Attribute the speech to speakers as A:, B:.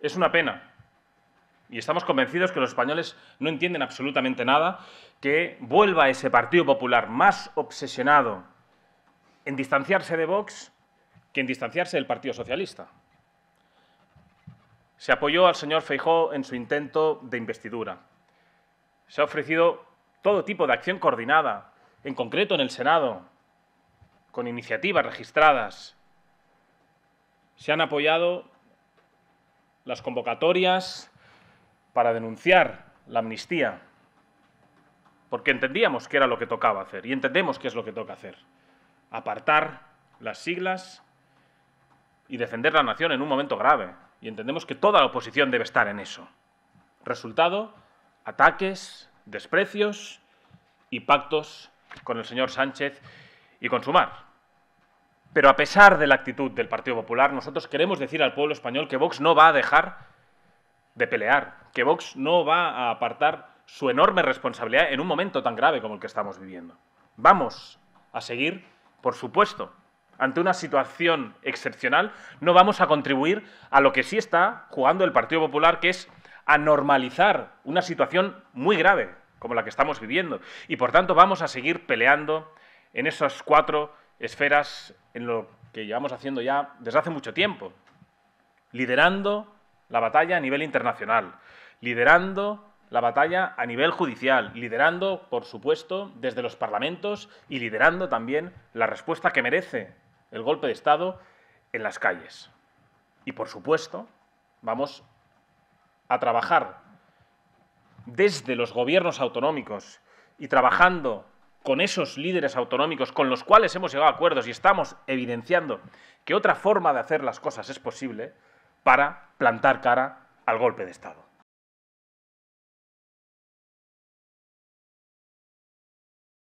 A: Es una pena. Y estamos convencidos que los españoles no entienden absolutamente nada, que vuelva ese Partido Popular más obsesionado en distanciarse de Vox que en distanciarse del Partido Socialista. Se apoyó al señor Feijó en su intento de investidura. Se ha ofrecido todo tipo de acción coordinada, en concreto en el Senado, con iniciativas registradas. Se han apoyado las convocatorias para denunciar la amnistía, porque entendíamos que era lo que tocaba hacer y entendemos que es lo que toca hacer, apartar las siglas y defender la nación en un momento grave, y entendemos que toda la oposición debe estar en eso. Resultado, ataques, desprecios y pactos con el señor Sánchez y con su mar. Pero a pesar de la actitud del Partido Popular, nosotros queremos decir al pueblo español que Vox no va a dejar de pelear, que Vox no va a apartar su enorme responsabilidad en un momento tan grave como el que estamos viviendo. Vamos a seguir, por supuesto, ante una situación excepcional, no vamos a contribuir a lo que sí está jugando el Partido Popular, que es a normalizar una situación muy grave como la que estamos viviendo. Y por tanto vamos a seguir peleando en esos cuatro esferas en lo que llevamos haciendo ya desde hace mucho tiempo, liderando la batalla a nivel internacional, liderando la batalla a nivel judicial, liderando, por supuesto, desde los parlamentos y liderando también la respuesta que merece el golpe de Estado en las calles. Y, por supuesto, vamos a trabajar desde los gobiernos autonómicos y trabajando con esos líderes autonómicos con los cuales hemos llegado a acuerdos y estamos evidenciando que otra forma de hacer las cosas es posible para plantar cara al golpe de Estado.